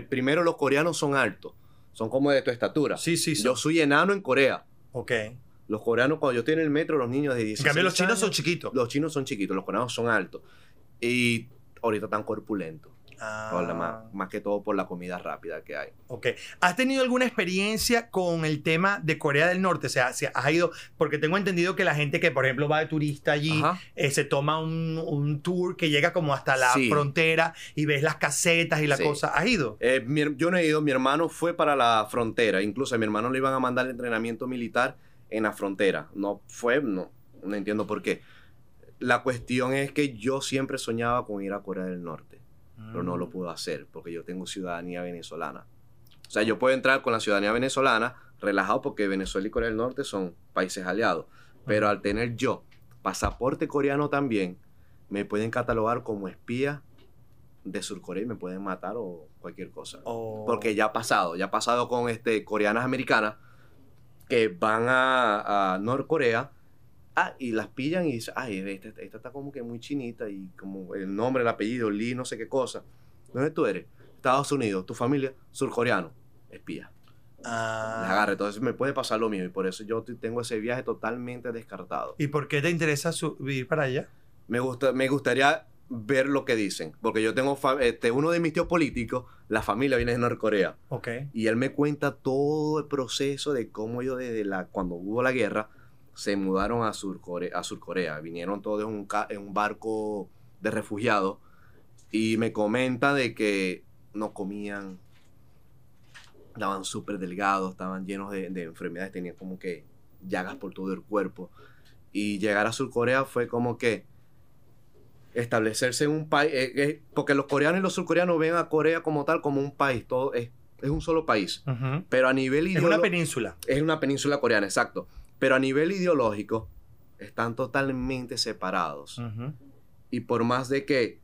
B: primero, los coreanos son altos. Son como de tu estatura. Sí, sí, sí. Yo soy enano en Corea. Ok. Los coreanos, cuando yo estoy en el metro, los niños de 16 En cambio, los chinos son chiquitos. Los chinos son chiquitos, los coreanos son altos. Y ahorita están corpulentos. Ah. más, más, que todo por la comida rápida que hay. Ok.
A: ¿Has tenido alguna experiencia con el tema de Corea del Norte? O sea, has ido, porque tengo entendido que la gente que, por ejemplo, va de turista allí, eh, se toma un, un, tour que llega como hasta la frontera y ves las casetas y la cosa. ¿Has ido?
B: Eh, yo no he ido, mi hermano fue para la frontera, incluso a mi hermano le iban a mandar el entrenamiento militar en la frontera. No fue, no, no entiendo por qué. La cuestión es que yo siempre soñaba con ir a Corea del Norte, pero no lo ah. pude hacer porque yo tengo ciudadanía venezolana. O sea, yo puedo entrar con la ciudadanía venezolana relajado porque Venezuela y Corea del Norte son países aliados, pero al tener yo pasaporte coreano también, me pueden catalogar como espía de Surcorea y me pueden matar o cualquier cosa. Oh. Porque ya ha pasado, ya ha pasado con este, coreanas americanas que van a, a Norcorea ah, y las pillan y dicen, ay, esta, está como que muy chinita y como el nombre, el apellido, Lee, no sé qué cosa. ¿Dónde tú eres? Estados Unidos, tu familia, surcoreano, espía. Ah. Les agarra, entonces me puede pasar lo mismo y por eso yo tengo ese viaje totalmente descartado. ¿Y
A: por qué te interesa subir para allá?
B: Me, gusta, me gustaría ver lo que dicen. Porque yo tengo, este, uno de mis tíos políticos, la familia viene de Norcorea. Ok. Y él me cuenta todo el proceso de cómo ellos desde la, cuando hubo la guerra, se mudaron a Surcorea. Sur Corea. Vinieron todos en un, barco de refugiados. Y me comenta de que no comían, estaban súper delgados, estaban llenos de, de enfermedades, tenían como que llagas por todo el cuerpo. Y llegar a Surcorea fue como que establecerse en un país, eh, eh, porque los coreanos y los surcoreanos ven a Corea como tal, como un país, todo es, es un solo país, pero a nivel ideológico... Es una península. Es una península coreana, exacto, pero a nivel ideológico están totalmente separados. Y por más de que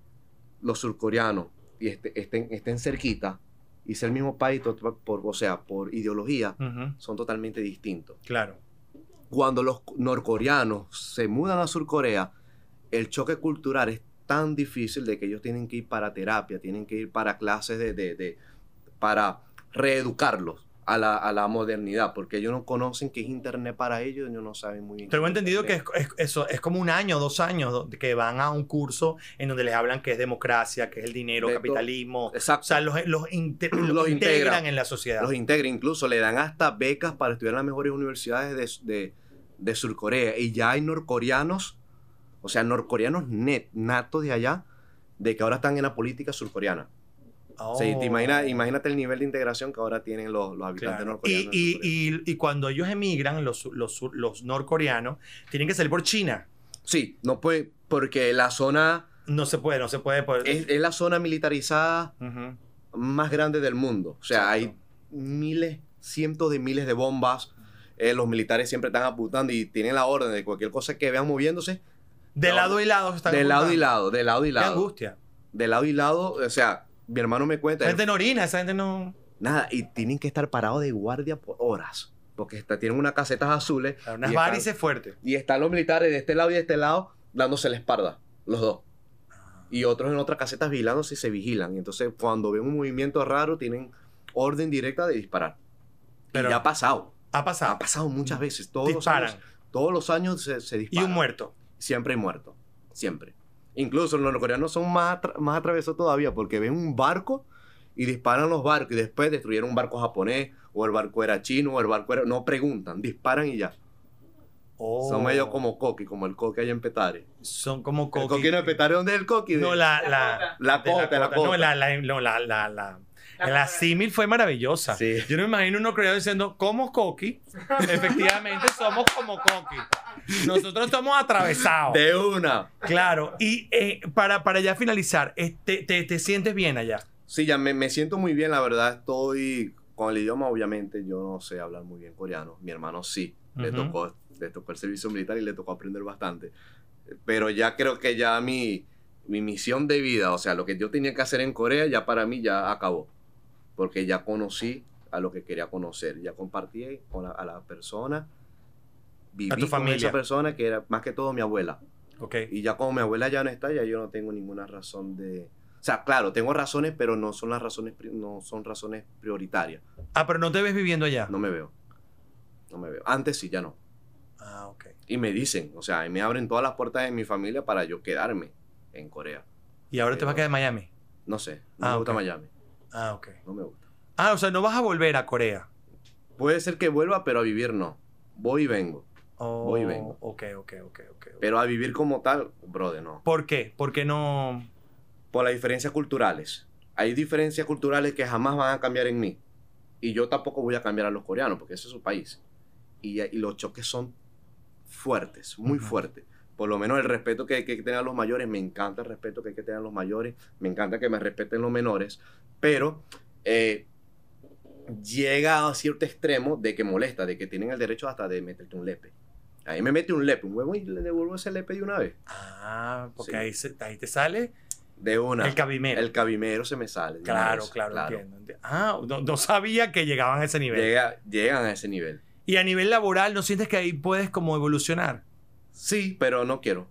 B: los surcoreanos este, estén, estén cerquita y sea el mismo país, por, o sea, por ideología, son totalmente distintos. Claro. Cuando los norcoreanos se mudan a Surcorea, el choque cultural es tan difícil de que ellos tienen que ir para terapia, tienen que ir para clases de, para reeducarlos. A la, modernidad, porque ellos no conocen qué es Internet para ellos, ellos no saben muy bien. he entendido que
A: es, eso, es como un año, dos años, que van a un curso en donde les hablan qué es
B: democracia, qué es el dinero, capitalismo. O sea,
A: los, los, integran, en la sociedad. Los
B: integran, incluso le dan hasta becas para estudiar en las mejores universidades de, de Surcorea. Y ya hay norcoreanos o sea, norcoreanos net, natos de allá, de que ahora están en la política surcoreana. imagina, oh. imagínate el nivel de integración que ahora tienen los, los habitantes norcoreanos. Y,
A: y, y, cuando ellos emigran, los, los, los, norcoreanos,
B: tienen que salir por China. Sí, no puede, porque la zona...
A: No se puede, no se puede.
B: Es, la zona militarizada más grande del mundo. O sea, hay miles, cientos de miles de bombas. Eh, los militares siempre están apuntando y tienen la orden de cualquier cosa que vean moviéndose, de lado y lado están De lado y lado, de lado y lado. angustia. De lado y lado, o sea, mi hermano me cuenta. Esa gente no orina, esa gente no. Nada, y tienen que estar parados de guardia por horas. Porque tienen unas casetas azules. unas varices fuertes. Y están los militares de este lado y de este lado dándose la espalda, los dos. Y otros en otras casetas vigilándose y se vigilan. Y entonces, cuando ven un movimiento raro, tienen orden directa de disparar. y ha pasado. Ha pasado. Ha pasado muchas veces. Todos Disparan. los Todos los años se, disparan Y un muerto siempre hay muertos. Siempre. Incluso los norcoreanos son más, más atravesados todavía porque ven un barco y disparan los barcos y después destruyeron un barco japonés o el barco era chino o el barco era... No preguntan, disparan y ya. Oh. Son ellos como coqui, como el coqui allá en Petare. Son como coqui. El coqui no Petare, ¿dónde el coqui? No, la... La, la, la, la No, la... la, la,
A: la, la. símil fue maravillosa. Yo no me imagino uno creyendo diciendo, como Coqui, efectivamente somos como Coqui. Nosotros estamos atravesados.
B: De una.
A: Claro. Y eh, para, para ya finalizar,
B: este, te, te, sientes bien allá? Sí, ya me, me siento muy bien. La verdad, estoy con el idioma, obviamente, yo no sé hablar muy bien coreano. Mi hermano sí. Le, tocó, le tocó el servicio militar y le tocó aprender bastante. Pero ya creo que ya mi, mi misión de vida, o sea, lo que yo tenía que hacer en Corea, ya para mí ya acabó. Porque ya conocí a lo que quería conocer. Ya compartí con a la persona viví tu con esa persona que era más que todo mi abuela. Okay. Y ya como mi abuela ya no está, ya yo no tengo ninguna razón de... O sea, claro, tengo razones, pero no son las razones, no son razones prioritarias. Ah, pero no te ves viviendo allá. No me veo. No me veo. Antes sí, ya no. Ah, ok. Y me dicen, o sea, y me abren todas las puertas de mi familia para yo quedarme en Corea. ¿Y ahora te vas a quedar en Miami? No sé. No me ah, gusta Miami. Ah, ok. No me gusta. Ah, o sea, no vas a volver a Corea. Puede ser que vuelva, pero a vivir no. Voy y vengo. Oh, Voy Ok, ok, ok, Pero a vivir como tal, brother, no. ¿Por qué? ¿Por qué no...? Por las diferencias culturales. Hay diferencias culturales que jamás van a cambiar en mí. Y yo tampoco voy a cambiar a los coreanos, porque ese es su país. Y, los choques son fuertes, muy fuertes. Por lo menos el respeto que hay que tener a los mayores, me encanta el respeto que hay que tener a los mayores, me encanta que me respeten los menores, pero eh, llega a cierto extremo de que molesta, de que tienen el derecho hasta de meterte un lepe. Ahí me mete un lepe, un huevo y le devuelvo ese lepe de una vez. Ah, porque ahí, te sale. De una. El cabimero. El cabimero se me sale. Claro, claro,
A: Entiendo, Ah, no, sabía que llegaban
B: a ese nivel. llegan a ese nivel.
A: Y a nivel laboral, ¿no sientes que ahí puedes como evolucionar?
B: Sí, pero no quiero.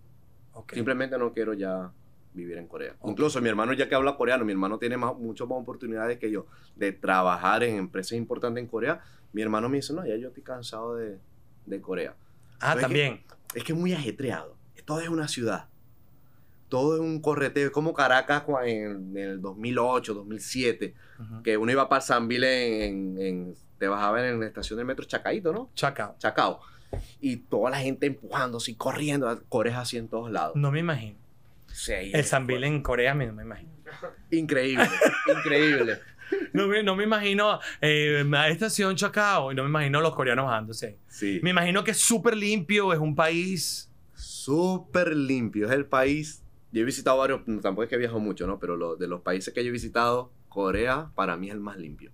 B: Simplemente no quiero ya vivir en Corea. Incluso mi hermano ya que habla coreano, mi hermano tiene más, muchas más oportunidades que yo de trabajar en empresas importantes en Corea. Mi hermano me dice, no, ya yo estoy cansado de Corea. Ah, también. Es que, es muy ajetreado. Todo es una ciudad. Todo es un correteo. Es como Caracas en, el 2008, 2007. Que uno iba para San en, en, Te bajaba en la estación del metro Chacaito, ¿no? Chacao. Chacao. Y toda la gente empujándose y corriendo. Cores así en todos lados.
A: No me imagino.
B: Sí, el Vile en Corea, a mí
A: no me imagino. Increíble.
B: increíble
A: no, me, no me imagino eh, estación Chacao y no me imagino los coreanos bajándose. Sí. Me imagino que es súper limpio, es un
B: país. Súper limpio, es el país. Yo he visitado varios, tampoco es que viajo mucho, ¿no? Pero de los países que yo he visitado, Corea para mí es el más limpio.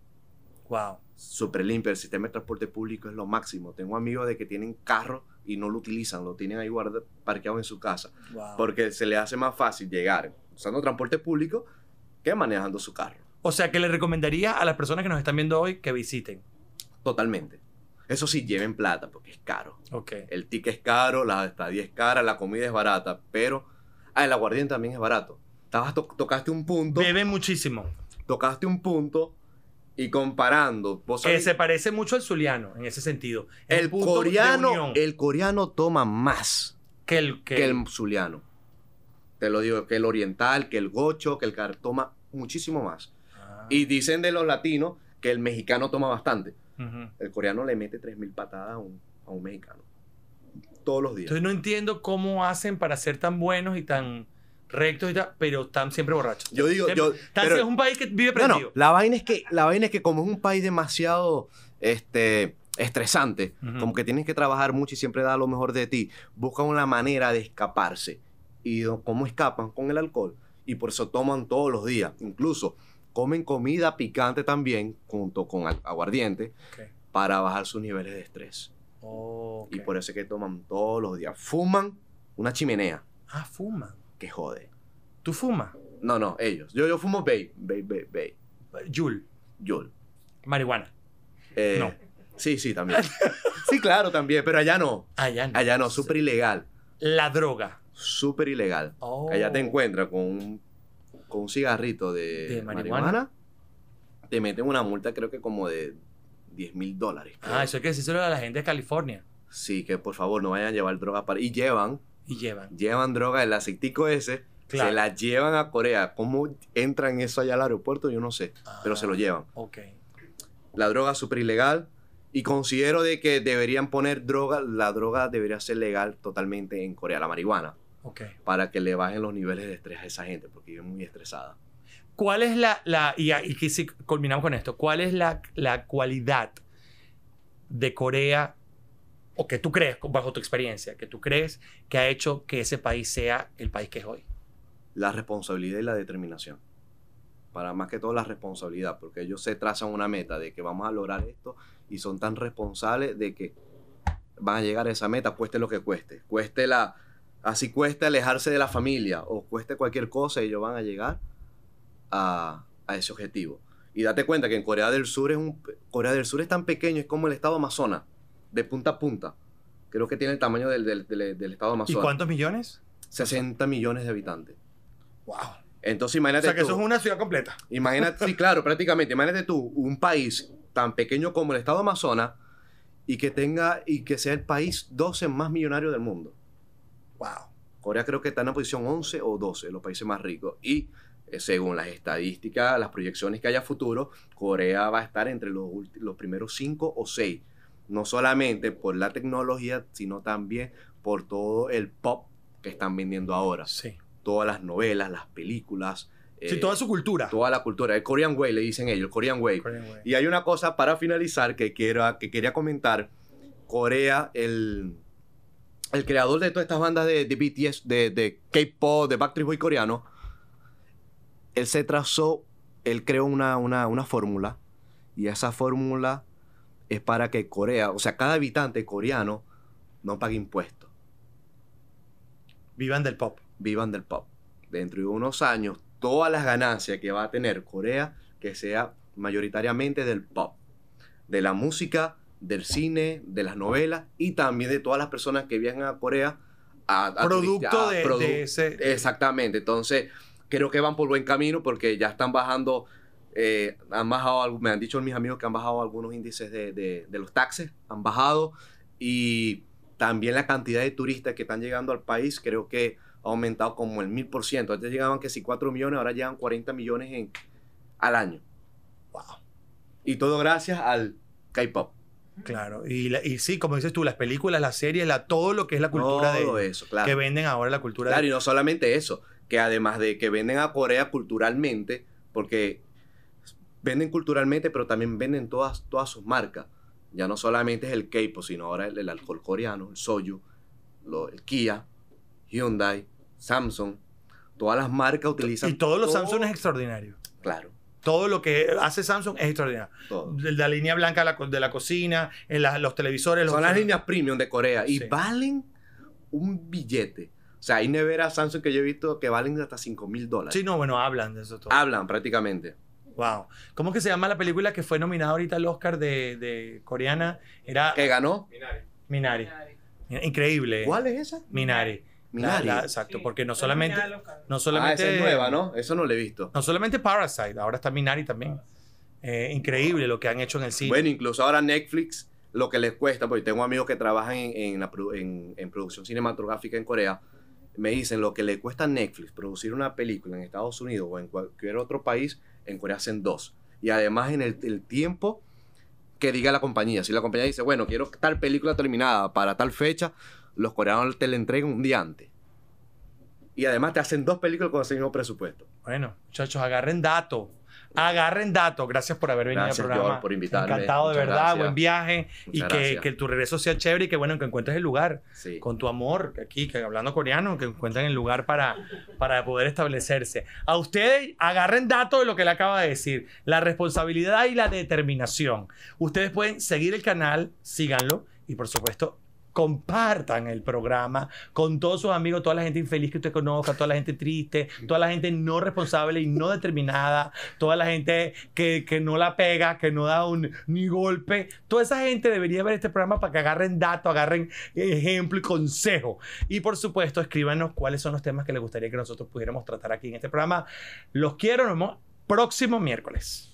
B: Wow. Súper limpio, el sistema de transporte público es lo máximo. Tengo amigos de que tienen carro y no lo utilizan, lo tienen ahí guardado, parqueado en su casa. Porque se les hace más fácil llegar usando transporte público que manejando su carro.
A: O sea, que le recomendaría a las personas que nos están viendo hoy que visiten.
B: Totalmente. Eso sí, lleven plata, porque es caro. Okay. El ticket es caro, la estadía es cara, la comida es barata, pero... Ah, el aguardiente también es barato. tocaste un punto... Beben muchísimo. Tocaste un punto y comparando...
A: que se parece mucho al zuliano, en ese sentido. El, coreano,
B: el coreano toma más que el, que... el zuliano. Te lo digo, que el oriental, que el gocho, que el car toma muchísimo más. Y dicen de los latinos que el mexicano toma bastante. El coreano le mete 3.000 patadas a un, mexicano. Todos los
A: días. Entonces no entiendo cómo hacen para ser tan buenos y tan rectos y tal, pero están siempre borrachos. Yo digo, es un país que vive prendido.
B: la vaina es que la es que como es un país demasiado este estresante, como que tienes que trabajar mucho y siempre da lo mejor de ti, buscan una manera de escaparse. ¿Y cómo escapan? Con el alcohol. Y por eso toman todos los días. Incluso comen comida picante también, junto con aguardiente, para bajar sus niveles de estrés. Y por eso es que toman todos los días. Fuman una chimenea. Ah, fuman. Que jode. ¿Tú fumas? No, no, ellos. Yo, yo fumo bay vape, vape, bay Yul. Yul. Marihuana. Eh, no. Sí, sí, también. sí, claro, también, pero allá no. Allá no. Allá no, súper ilegal. La droga. Súper ilegal. Oh. Allá te encuentras con un con un cigarrito de, marihuana, te meten una multa creo que como de 10 mil dólares.
A: Ah, eso hay que decirlo a la gente de California.
B: Sí, que por favor no vayan a llevar droga para... Y llevan. Y llevan. Llevan droga, el aceitico ese. Se la llevan a Corea. ¿Cómo entran eso allá al aeropuerto? Yo no sé. pero se lo ah, llevan. Ok. La droga es súper ilegal. Y considero de que deberían poner droga, la droga debería ser legal totalmente en Corea, la marihuana. Para que le bajen los niveles de estrés a esa gente, porque vive muy estresada.
A: ¿Cuál es la, la y, y si culminamos con esto, cuál es la, la cualidad de Corea o que tú crees, bajo tu experiencia, que tú
B: crees que ha hecho que ese país sea el país que es hoy? La responsabilidad y la determinación. Para más que todo la responsabilidad, porque ellos se trazan una meta de que vamos a lograr esto y son tan responsables de que van a llegar a esa meta, cueste lo que cueste. Cueste la, Así cuesta alejarse de la familia o cueste cualquier cosa, ellos van a llegar a, ese objetivo. Y date cuenta que en Corea del Sur es un Corea del Sur es tan pequeño, es como el estado Amazonas, de punta a punta. Creo que tiene el tamaño del, estado Amazonas. ¿Y cuántos millones? 60 millones de habitantes. Wow. Entonces imagínate. O sea que eso es una ciudad completa. Imagínate, sí, claro, prácticamente. Imagínate tú, un país tan pequeño como el estado Amazonas y que tenga, y que sea el país 12 más millonario del mundo. Wow. Corea creo que está en la posición 11 o 12 de los países más ricos. Y eh, según las estadísticas, las proyecciones que haya futuro, Corea va a estar entre los, primeros 5 o 6. No solamente por la tecnología, sino también por todo el pop que están vendiendo ahora. Sí. Todas las novelas, las películas. sí, eh, toda su cultura. Toda la cultura. El Korean Way, le dicen ellos, el Korean Way. Y hay una cosa para finalizar que, quiero, que quería comentar. Corea, el el creador de todas estas bandas de, de BTS, de, K-pop, de Backstreet Boy coreano, él se trazó, él creó una, una, una fórmula y esa fórmula es para que Corea, o sea, cada habitante coreano no pague impuestos. Vivan del pop. Vivan del pop. Dentro de unos años, todas las ganancias que va a tener Corea, que sea mayoritariamente del pop, de la música, del cine, de las novelas y también de todas las personas que viajan a Corea a, producto de, ese exactamente entonces creo que van por buen camino porque ya están bajando eh, han bajado me han dicho mis amigos que han bajado algunos índices de, los taxes han bajado y también la cantidad de turistas que están llegando al país creo que ha aumentado como el mil por ciento antes llegaban casi si 4 millones ahora llegan 40 millones al año y todo gracias al K-pop
A: Claro, y, sí, como dices tú, las películas, las series, la, todo lo que es la cultura todo de eso, claro. que venden ahora la cultura. Claro, y no
B: solamente eso, que además de que venden a Corea culturalmente, porque venden culturalmente, pero también venden todas, todas sus marcas. Ya no solamente es el K-pop, sino ahora el, alcohol coreano, el soju, el Kia, Hyundai, Samsung. Todas las marcas utilizan. Y todos los Samsung
A: es extraordinario.
B: Claro. Todo lo que hace Samsung es extraordinario.
A: la línea blanca
B: de la, cocina, en los televisores. Los Son las líneas premium de Corea y valen un billete. O sea, hay nevera Samsung que yo he visto que valen hasta 5 mil dólares. Sí, no, bueno,
A: hablan de eso todo.
B: Hablan prácticamente. Wow. ¿Cómo que se llama la película que fue nominada ahorita al Oscar
A: de, coreana? Era... ¿Que ganó? Minari. Minari. Increíble. ¿Cuál es esa? Minari. Minari. exacto, porque no solamente.
B: No ah, solamente nueva, ¿no? Eso no lo
A: he visto. No solamente Parasite, ahora está Minari también. Ah. Eh, increíble lo que han hecho en el cine. Bueno,
B: incluso ahora Netflix, lo que les cuesta, porque tengo amigos que trabajan en, en, producción cinematográfica en Corea, me dicen lo que le cuesta a Netflix producir una película en Estados Unidos o en cualquier otro país, en Corea hacen dos. Y además en el, el tiempo que diga la compañía. Si la compañía dice, bueno, quiero tal película terminada para tal fecha, los coreanos te le entregan un día antes. Y además te hacen dos películas con el mismo presupuesto. Bueno,
A: muchachos, agarren datos. Agarren datos. Gracias por haber venido al programa. por invitarme. Encantado, de verdad. Buen viaje. y que, tu regreso sea chévere y que, bueno, que encuentres el lugar. Con tu amor aquí, que hablando coreano, que encuentren el lugar para, para poder establecerse. A ustedes, agarren dato de lo que le acaba de decir. La responsabilidad y la determinación. Ustedes pueden seguir el canal, síganlo. Y, por supuesto, compartan el programa con todos sus amigos, toda la gente infeliz que usted conozca, toda la gente triste, toda la gente no responsable y no determinada, toda la gente que, no la pega, que no da un ni golpe. Toda esa gente debería ver este programa para que agarren datos, agarren ejemplo y consejo. Y por supuesto, escríbanos cuáles son los temas que les gustaría que nosotros pudiéramos tratar aquí en este programa. Los quiero, nos vemos próximo miércoles.